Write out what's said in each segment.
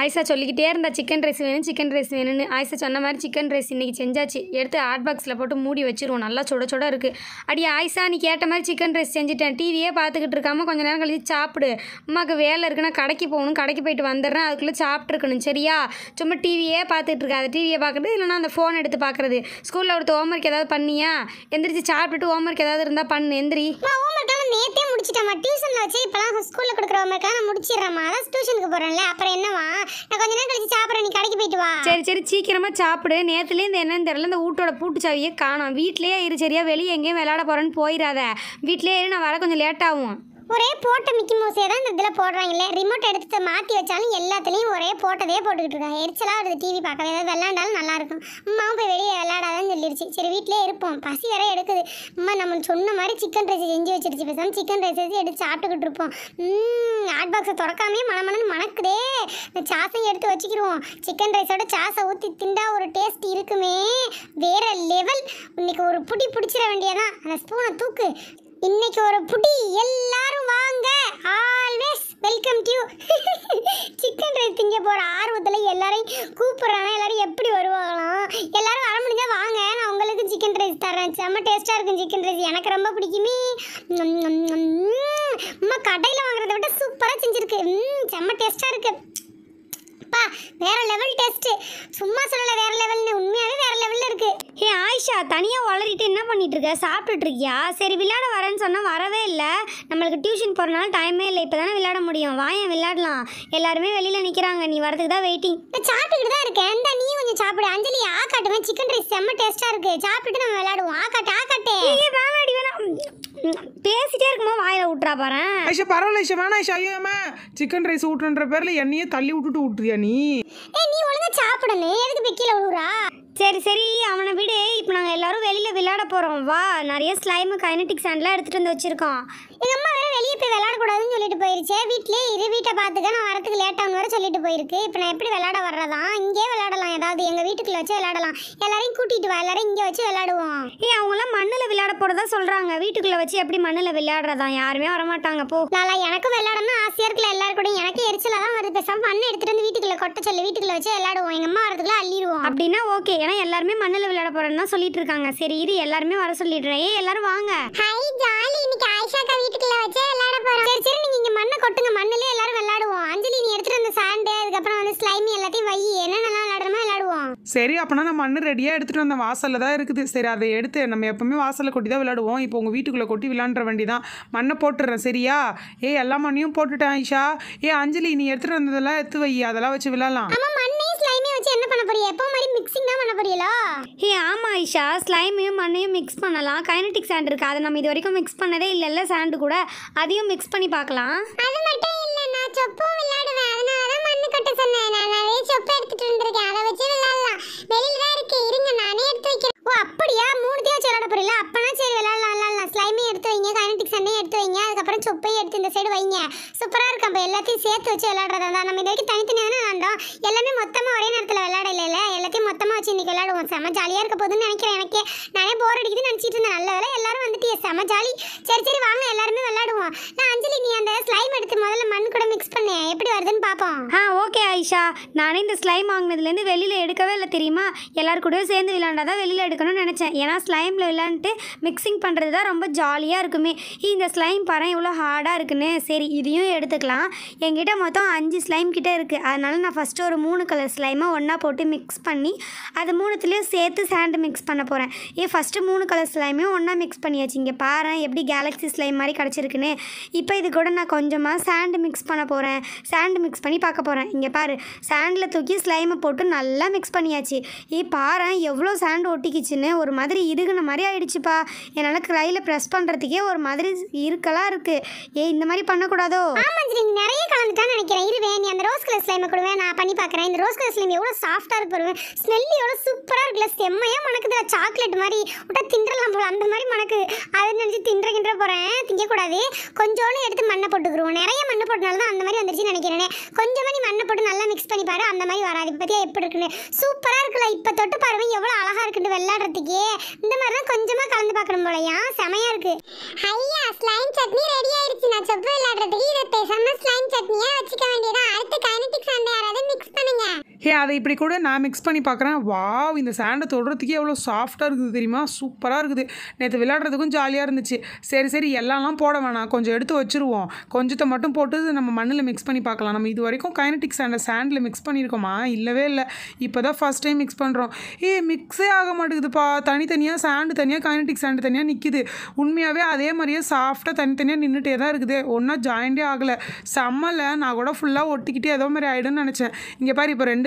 ஆயிஷா சொல்லிக்கிட்டே இருந்தால் chicken rice வேணும் சிக்கன் ரைஸ் வேணும்னு ஆயிஷா சொன்ன மாதிரி சிக்கன் ரைஸ் இன்றைக்கி செஞ்சாச்சு எடுத்து ஹாட் பாக்ஸில் போட்டு மூடி வச்சிருவோம் நல்லா சுட சுட இருக்குது அடி ஆயிஷா நீ கேட்ட மாதிரி சிக்கன் ரைஸ் செஞ்சுட்டேன் டிவியே பார்த்துக்கிட்டு இருக்காமல் கொஞ்சம் நேரம் கழிச்சு சாப்பிடு அம்மாவுக்கு வேலை இருக்குன்னா கடைக்கு போகணும் கடைக்கு போயிட்டு வந்துடுறேன் அதுக்குள்ளே சாப்பிட்ருக்கணும் சரியா சும்மா டிவியே பார்த்துட்டு இருக்காது டிவியை பார்க்குறது இல்லைனா அந்த ஃபோன் எடுத்து பார்க்குறது ஸ்கூலில் ஒருத்தர் ஹோம்ஒர்க் ஏதாவது பண்ணியா எந்திரிச்சு சாப்பிட்டுட்டு ஹோம்ஒர்க் ஏதாவது இருந்தால் பண்ணு எந்திரி நேத்தே முடிச்சிட்டேம்மா டியூஷனில் வச்சு இப்போலாம் ஸ்கூலில் கொடுக்குற மாதிரி நான் முடிச்சிடுறேம்மா அதான் டியூஷனுக்கு போகிறேன்ல அப்புறம் என்னவா நான் கொஞ்ச நேரம் கழிச்சு சாப்பிட்றேன் நீ கடைக்கு போயிட்டு வா சரி சரி சீக்கிரமாக சாப்பிடு நேத்துல இந்த என்னன்னு தெரியல இந்த வீட்டோட பூட்டுச்சாவியே காணும் வீட்லேயே இரு சரியா வெளியே எங்கேயும் விளாட போகிறேன்னு போயிடாத வீட்லேயே இரு நான் வர கொஞ்சம் லேட் ஆகும் ஒரே போட்ட மிக்கி மோசே தான் இந்த இதில் போடுறாங்களே ரிமோட் எடுத்து மாற்றி வச்சாலும் எல்லாத்துலேயும் ஒரே போட்டதே போட்டுக்கிட்டு இருக்காங்க எரிச்சலாக வருது டிவி பார்க்கவே ஏதாவது விளாண்டாலும் நல்லாயிருக்கும் அம்மாவும் போய் வெளியே ஆயிடுச்சு சரி வீட்டிலே இருப்போம் பசி வேற எடுக்குது அம்மா நம்ம சொன்ன மாதிரி சிக்கன் ரைஸ் செஞ்சு வச்சிருச்சு பேசாம சிக்கன் ரைஸ் எடுத்து சாப்பிட்டுக்கிட்டு இருப்போம் ஹாட் பாக்ஸை திறக்காமே மனமனன்னு மணக்குதே சாசையும் எடுத்து வச்சுக்கிடுவோம் சிக்கன் ரைஸோட சாசை ஊற்றி திண்டா ஒரு டேஸ்ட் இருக்குமே வேற லெவல் இன்னைக்கு ஒரு புடி பிடிச்சிட வேண்டியதான் அந்த ஸ்பூனை தூக்கு இன்னைக்கு ஒரு புடி எல்லாரும் வாங்க always welcome to chicken rice திங்க போகிற ஆர்வத்தில் எல்லாரையும் கூப்பிட்றாங்க எல்லோரும் எப்படி வருவாங்களாம் எல்லாரும் வர முடிஞ்சால் வாங்க நான் உங்களுக்கு சிக்கன் ரைஸ் தரேன் செம்ம டேஸ்ட்டாக இருக்கும் சிக்கன் ரைஸ் எனக்கு ரொம்ப பிடிக்குமே அம்மா கடையில் வாங்குறத விட சூப்பராக செஞ்சுருக்கு செம்ம டேஸ்ட்டாக இருக்குது அப்பா வேற லெவல் டெஸ்ட் சும்மா சொல்லல வேற லெவல்னு உண்மையாவே வேற லெவல்ல இருக்கு ஏ ஆயிஷா தனியா வளரிட்டு என்ன பண்ணிட்டு இருக்க சாப்பிட்டுட்டு இருக்கியா சரி விளையாட வரேன்னு சொன்னா வரவே இல்லை நம்மளுக்கு டியூஷன் போறனால டைமே இல்லை இப்பதானே விளையாட முடியும் வாயன் விளையாடலாம் எல்லாருமே வெளியில நிக்கிறாங்க நீ வரதுக்கு தான் வெயிட்டிங் சாப்பிட்டுக்கிட்டு தான் இருக்கேன் இந்த நீ கொஞ்சம் சாப்பிடு அஞ்சலி ஆ காட்டுவேன் சிக்கன் ரைஸ் செம்ம டேஸ்டா இருக்கு சாப்பிட்டுட்டு நம்ம விளையாடுவோம் ஆ காட்டு ஆ காட்டே வேணாடி வேணாம் பேசிட்டே இருக்கும்போது வாயில விட்டுறா பாறேன் ஐஷா பரவாயில்ல ஐஷா வேணா ஐஷா ஐயோ அம்மா சிக்கன் ரைஸ் ஊட்டுன்ற பேர்ல என்னையே தள்ளி விட்டுட்டு விட்டுறியா நீ ஏ நீ ஒழுங்கா சாப்பிடல எதுக்கு வெக்கில விழுறா சரி சரி அவனை விடு இப்போ நாங்கள் எல்லாரும் வெளியில் விளையாட போகிறோம் வா நிறைய ஸ்லைமு கைனட்டிக் சாண்ட்லாம் எடுத்துகிட்டு வந்து வச்சுருக்கோம் எங்கள் அம்மா வெளியே போய் விளையாடக்கூடாதுன்னு சொல்லிட்டு போயிருச்சு வீட்லயே இரு வீட்டை பார்த்துக்க நான் வரத்துக்கு லேட் ஆகும் சொல்லிட்டு போயிருக்கு இப்போ நான் எப்படி விளையாட வர்றதா இங்கே விளையாடலாம் ஏதாவது எங்கள் வீட்டுக்குள்ளே வச்சு விளையாடலாம் எல்லாரையும் கூட்டிட்டு வா எல்லாரும் இங்கே வச்சு விளையாடுவோம் ஏ அவங்களாம் மண்ணில் விளையாட போகிறதா சொல்கிறாங்க வீட்டுக்குள்ளே வச்சு எப்படி மண்ணில் விளையாடுறதா யாருமே வரமாட்டாங்க போ லாலா எனக்கு விளையாடணும் ஆசையாக இருக்கல எல்லாரும் கூட எனக்கு எரிச்சலாக தான் வருது பேசாமல் மண்ணை எடுத்துகிட்டு வந்து வீட்டுக்குள்ளே கொட்ட சொல்லி வீட்டுக்குள்ளே வச்சு விளையாடுவோம் எங்கள் அம்மா வரதுக்குள்ளே அள்ளிடுவோம் அப்படின்னா ஓகே ஏன்னா எல்லாருமே மண்ணில் விளையாட போகிறேன்னு தான் சொல்லிட்டு இருக்காங்க சரி இரு எல்லாருமே வர சொல்லிடுறேன் ஏ எல்லாரும் வாங்க ஹாய் ஜாலி இன்னைக்கு போறோம் சரி சரி நீங்க இங்க மண்ணை கொட்டுங்க மண்ணிலே எல்லாரும் விளையாடுவோம் அஞ்சலி நீ எடுத்துட்டு வந்த சாண்டு அதுக்கப்புறம் வந்து ஸ்லைமி எல்லாத்தையும் வை என்னென்னலாம் விளையாடுறோமோ விளையாடுவோம் சரி அப்பனா நம்ம மண்ணு ரெடியா எடுத்துட்டு வந்த வாசல்ல தான் இருக்குது சரி அதை எடுத்து நம்ம எப்பவுமே வாசல்ல கொட்டி தான் விளையாடுவோம் இப்போ உங்க வீட்டுக்குள்ள கொட்டி வண்டி தான் மண்ணை போட்டுடுறேன் சரியா ஏ எல்லா மண்ணையும் போட்டுட்டேன் ஐஷா ஏ அஞ்சலி நீ எடுத்துட்டு வந்ததெல்லாம் எடுத்து வை அதெல்லாம் வச்சு விளையாடலாம் ஆமா மண்ணையும் ஸ்லைமையும் வச்சு என்ன பண்ண போறீங்க எப்போ மாதிரி த்ரிஷா ஸ்லைமையும் மண்ணையும் மிக்ஸ் பண்ணலாம் கைனட்டிக் சாண்ட் இருக்குது அதை நம்ம இது வரைக்கும் மிக்ஸ் பண்ணதே இல்லைல்ல சாண்டு கூட அதையும் மிக்ஸ் பண்ணி பார்க்கலாம் அது மட்டும் இல்லை நான் சொப்பும் விளையாடுவேன் அதனால தான் மண்ணு கட்ட சொன்னேன் நான் நிறைய சொப்பு எடுத்துட்டு வந்திருக்கேன் அதை வச்சு விளையாடலாம் வெளியில் தான் இருக்கு இருங்க நானே எடுத்து வைக்கிறேன் ஓ அப்படியா மூணு தேவை விளையாட போறீங்களா அப்பனா சரி விளையாடலாம் விளையாடலாம் ஸ்லைமையும் எடுத்து வைங்க கைனடிக் சாண்டையும் எடுத்து வைங்க அதுக்கப்புறம் சொப்பையும் எடுத்து இந்த சைடு வைங்க சூப்பராக இருக்கும் அப்போ எல்லாத்தையும் சேர்த்து வச்சு விளையாடுறதா தான் நம்ம இது வரைக்கும் தனித்தனியாக விளாண்டோம் எல்லாமே மொத்தமாக ஒரே நேரத்தில் விளையாட செம்ம ஜாலியாக இருக்க போதுன்னு நினைக்கிறேன் எனக்கே போர் அடிக்குது நினச்சிட்டு இருந்தேன் நல்ல வேலை எல்லாரும் வந்துட்டு செம ஜாலி சரி சரி வாங்க எல்லாருமே விளாடுவோம் நான் அஞ்சலி நீ அந்த ஸ்லைம் எடுத்து முதல்ல மண் கூட மிக்ஸ் பண்ணேன் எப்படி வருதுன்னு பார்ப்போம் ஆ ஓகே ஆயிஷா நானே இந்த ஸ்லைம் வாங்கினதுலேருந்து வெளியில் எடுக்கவே இல்லை தெரியுமா எல்லாரு கூடயும் சேர்ந்து விளாண்டா தான் வெளியில் எடுக்கணும்னு நினச்சேன் ஏன்னா ஸ்லைமில் விளாண்டுட்டு மிக்சிங் பண்ணுறது தான் ரொம்ப ஜாலியாக இருக்குமே இந்த ஸ்லைம் பாரு இவ்வளோ ஹார்டாக இருக்குன்னு சரி இதையும் எடுத்துக்கலாம் என்கிட்ட மொத்தம் அஞ்சு ஸ்லைம் கிட்டே இருக்குது அதனால் நான் ஃபஸ்ட்டு ஒரு மூணு கலர் ஸ்லைமை ஒன்றா போட்டு மிக்ஸ் பண்ணி அது மூணுத்துலேயும் சேர்த்து சாண்டு மிக்ஸ் பண்ண போகிறேன் ஏ ஃபஸ்ட்டு ஃபஸ்ட்டு மூணு கலர் ஸ்லைமே ஒன்றா மிக்ஸ் பண்ணியாச்சு இங்கே பாரு எப்படி கேலக்ஸி ஸ்லைம் மாதிரி கிடச்சிருக்குன்னு இப்போ இது கூட நான் கொஞ்சமாக சாண்டு மிக்ஸ் பண்ண போகிறேன் சாண்டு மிக்ஸ் பண்ணி பார்க்க போகிறேன் இங்கே பாரு சாண்டில் தூக்கி ஸ்லைமை போட்டு நல்லா மிக்ஸ் பண்ணியாச்சு ஏ பாரு எவ்வளோ சாண்டு ஒட்டிக்கிச்சுன்னு ஒரு மாதிரி இருகுன மாதிரி ஆகிடுச்சுப்பா என்னால் க்ரையில் ப்ரெஸ் பண்ணுறதுக்கே ஒரு மாதிரி இருக்கலாக இருக்குது ஏ இந்த மாதிரி பண்ணக்கூடாதோ ஆமாம் நிறைய கலந்துட்டான்னு நினைக்கிறேன் இருவே நீ அந்த ரோஸ் கலர் ஸ்லைமை கொடுவேன் நான் பண்ணி பார்க்குறேன் இந்த ரோஸ் கலர் ஸ்லைம் எவ்வளோ சாஃப்ட்டாக இருக்கு ஸ்மெல் எவ்வளோ சூப்பராக இருக்குல்ல செம்மையாக மணக்குதுல சாக்லேட் மாதிரி சாப்பிட்டா தின்றலாம் போல அந்த மாதிரி மனக்கு அதை நினச்சி தின்ற கின்ற போகிறேன் திங்கக்கூடாது கொஞ்சோன்னு எடுத்து மண்ணை போட்டுக்கிறோம் நிறைய மண்ணை போட்டனால தான் அந்த மாதிரி வந்துருச்சு நினைக்கிறேனே கொஞ்சமாக நீ மண்ணை போட்டு நல்லா மிக்ஸ் பண்ணி பாரு அந்த மாதிரி வராது இப்போ பற்றியா எப்படி இருக்குன்னு சூப்பராக இருக்குல்ல இப்போ தொட்டு பாருங்க எவ்வளோ அழகாக இருக்குது விளாடுறதுக்கே இந்த மாதிரி தான் கொஞ்சமாக கலந்து பார்க்கணும் போலையா செமையாக இருக்குது ஐயா ஸ்லைம் சட்னி ரெடி ஆயிடுச்சு நான் சொப்பு விளாடுறதுக்கு இதை பேசாமல் ஸ்லைம் சட்னியாக வச்சுக்க வேண்டியதான் அடுத்து கைனடிக்ஸ் அந்த ஹே அதை இப்படி கூட நான் மிக்ஸ் பண்ணி பார்க்குறேன் வாவ் இந்த சாண்டை தொடுறதுக்கே எவ்வளோ சாஃப்டாக இருக்குது தெரியுமா சூப்பராக இருக்குது நேற்று விளையாடுறதுக்கும் ஜாலியாக இருந்துச்சு சரி சரி எல்லாம் போட வேணாம் கொஞ்சம் எடுத்து வச்சுருவோம் கொஞ்சத்தை மட்டும் போட்டு நம்ம மண்ணில் மிக்ஸ் பண்ணி பார்க்கலாம் நம்ம இது வரைக்கும் கைனடிக் சாண்டை சாண்டில் மிக்ஸ் பண்ணியிருக்கோமா இல்லவே இல்லை இப்போ தான் ஃபஸ்ட் டைம் மிக்ஸ் பண்ணுறோம் ஏ மிக்ஸே ஆக மாட்டேங்குதுப்பா தனித்தனியாக சாண்டு தனியாக கைனடிக் சாண்டு தனியாக நிற்கிது உண்மையாகவே அதே மாதிரியே சாஃப்டாக தனித்தனியாக நின்றுட்டே தான் இருக்குது ஒன்றா ஜாயிண்டே ஆகலை செம்மலை நான் கூட ஃபுல்லாக ஒட்டிக்கிட்டே ஏதோ மாதிரி ஆகிடும்னு நினச்சேன் இங்கே பாரு இப்போ ரெண்டு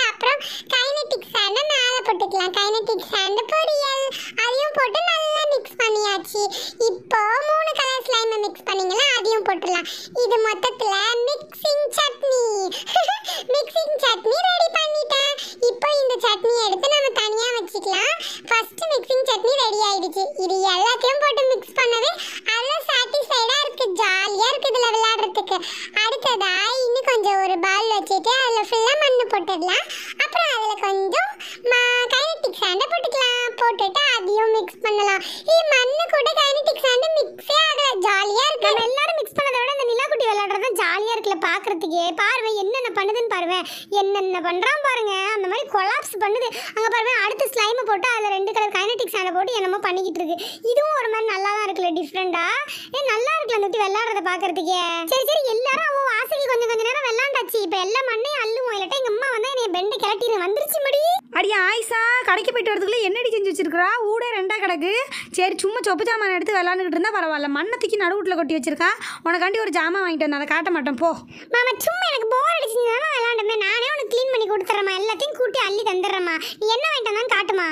அதில் ஃபுல்லாக மண் போட்டுடலாம் அப்புறம் அதில் கொஞ்சம் மா கைனடிக் போட்டுக்கலாம் போட்டுட்டு அதையும் மிக்ஸ் பண்ணலாம் ஏ மண்ணு கூட கைனடிக் சாண்டு மிக்ஸே ஆகல ஜாலியா இருக்கு நம்ம எல்லாரும் மிக்ஸ் பண்ணத விட அந்த குட்டி விளையாடுறது ஜாலியா இருக்குல்ல பாக்குறதுக்கே பாருவேன் என்னென்ன பண்ணுதுன்னு பாருவேன் என்னென்ன பண்றான் பாருங்க அந்த மாதிரி கொலாப்ஸ் பண்ணுது அங்க பாருவேன் அடுத்து ஸ்லைம் போட்டு அதில் ரெண்டு கலர் கைனடிக் சாண்டை போட்டு என்னமோ பண்ணிக்கிட்டு இருக்கு இதுவும் ஒரு மாதிரி நல்லா தான் இருக்குல்ல டிஃப்ரெண்டா ஏ நல்லா இருக்குல்ல அந்த குட்டி விளையாடுறத பார்க்குறதுக்கே சரி சரி எல்லாரும் அவன் வாசிக்கு கொஞ்சம் கொஞ்சம் நேரம் விளாண்டாச்சு இப்போ எல்லா மண்ணையும் அள்ளுவோம் இல்லட்டா எங்க அம்மா வந்தால் என்னைய பெண்டு கிளட்டி வந்துருச்சு மடி அடியா ஆயிசா கடை கடைக்கு போயிட்டு வரதுக்குள்ள என்னடி செஞ்சு வச்சிருக்கா ஊடே ரெண்டா கிடக்கு சரி சும்மா சொப்பு ஜாமான் எடுத்து விளாண்டுக்கிட்டு இருந்தால் பரவாயில்ல மண்ணை தூக்கி நடுவுட்டில் கொட்டி வச்சிருக்கா உனக்காண்டி ஒரு ஜாமான் வாங்கிட்டு வந்தேன் அதை காட்ட மாட்டேன் போ மாமா சும்மா எனக்கு போர் அடிச்சு விளாண்டுமே நானே உனக்கு க்ளீன் பண்ணி கொடுத்துறேம்மா எல்லாத்தையும் கூட்டி அள்ளி தந்துடுறேம்மா நீ என்ன வாங்கிட்டு வந்தான்னு காட்டுமா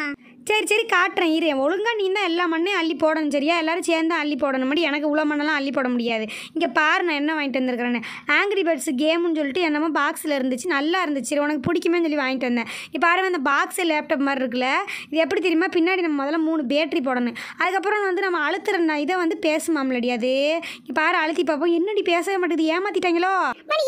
சரி சரி காட்டுறேன் இரு ஒழுங்காக நீ தான் எல்லா மண்ணையும் அள்ளி போடணும் சரியா எல்லோரும் சேர்ந்து அள்ளி போடணும் மாதிரி எனக்கு உள்ள மண்ணெல்லாம் அள்ளி போட முடியாது இங்கே பாரு நான் என்ன வாங்கிட்டு வந்திருக்கிறேன்னு ஆங்கிரி பேர்ட்ஸ் கேம்னு சொல்லிட்டு என்னமோ பாக்ஸில் இருந்துச்சு நல்லா இருந்துச்சு சரி உனக்கு பிடிக்குமே சொல்லி வாங்கிட்டு வந்தேன் இப்போ பாருங்க அந்த பாக்ஸு லேப்டாப் மாதிரி இருக்குல்ல இது எப்படி தெரியுமா பின்னாடி நம்ம முதல்ல மூணு பேட்ரி போடணும் அதுக்கப்புறம் வந்து நம்ம நான் இதை வந்து பேசுமாம்லடி இப்போ பாரு அழுத்தி பார்ப்போம் என்னடி பேசவே மாட்டேங்குது ஏமாத்திட்டாங்களோ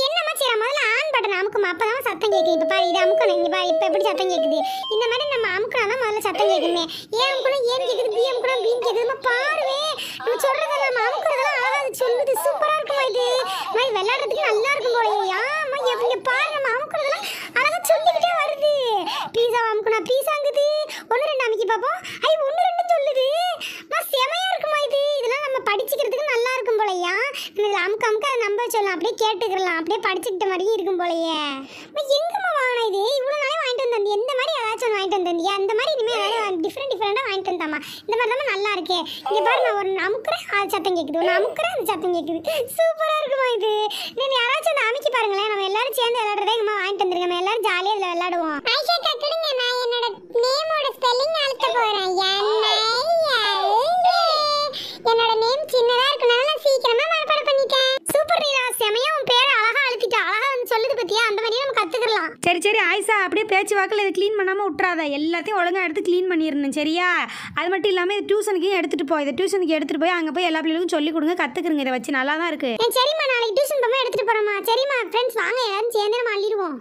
என்னம்மா சரி முதல்ல ஆன் பட்டன் அப்போ தான் சத்தம் கேட்குது இப்போ பாரு இது அமுக்கணும் இப்போ எப்படி சத்தம் கேட்குது இந்த மாதிரி நம்ம அமுக்கினா தான் முதல்ல சத்தம் கேக்குமே ஏன் கூட ஏன் கேக்குது பிஎம் கூட பின்னு கேட்குதுமா பாருவே நம்ம நம்ம அமுக்கிறதெல்லாம் அழகாக சொல்லுது சூப்பரா இருக்கும் இது மை விளையாடுறதுக்கு நல்லா இருக்கும் போலயே ஆமா எப்படி பாரு நம்ம அமுக்கிறதெல்லாம் அழகா சொல்லிக்கிட்டே வருது பீஸா அமுக்கணும் பீஸாங்குது ஒன்னு ரெண்டு அமைக்க பாப்போம் ஐ ஒன்னு ரெண்டு சொல்லுது செமையாக இருக்குமா இது இதெல்லாம் நம்ம படிச்சுக்கிறதுக்கு நல்லா இருக்கும் போலயா இதில் அமுக்க அமுக்க அதை நம்ப சொல்லலாம் அப்படியே கேட்டுக்கிறலாம் அப்படியே படிச்சுக்கிட்ட மாதிரி இருக்கும் போலயே எங்கம்மா வாங்கின இது இவ்வளவு நாளே வாங்கிட்டு வந்து எந்த மாதிரி ஏதாச்சும் ஒன்று வாங்கிட்டு வந்து அந்த மாதிரி இனிமேல் ஏதாவது டிஃப்ரெண்ட் டிஃப்ரெண்டாக வாங்கிட்டு வந்தாமா இந்த மாதிரி தான் நல்லா இருக்கேன் இங்கே பாரு நான் ஒரு நமக்குறேன் அது சத்தம் கேட்குது ஒன்று அமுக்குறேன் அது சத்தம் கேட்குது சூப்பராக இருக்குமா இது தான் சரி சரி ஆயிஷா அப்படியே பேச்சு வாக்கில் இதை க்ளீன் பண்ணாமல் விட்றாத எல்லாத்தையும் ஒழுங்காக எடுத்து க்ளீன் பண்ணிடணும் சரியா அது மட்டும் இல்லாமல் இது டியூஷனுக்கு எடுத்துகிட்டு போய் இதை டியூஷனுக்கு எடுத்துகிட்டு போய் அங்கே போய் எல்லா பிள்ளைகளுக்கும் சொல்லிக் கொடுங்க கற்றுக்குங்க இதை வச்சு நல்லா தான் இருக்குது சரிம்மா நாளைக்கு டியூஷன் போய் எடுத்துகிட்டு போகிறோம்மா சரிம்மா ஃப்ரெண்ட்ஸ் வாங்க எல்லாரும் சேர்ந்து நம்ம அள்ளிடுவோம்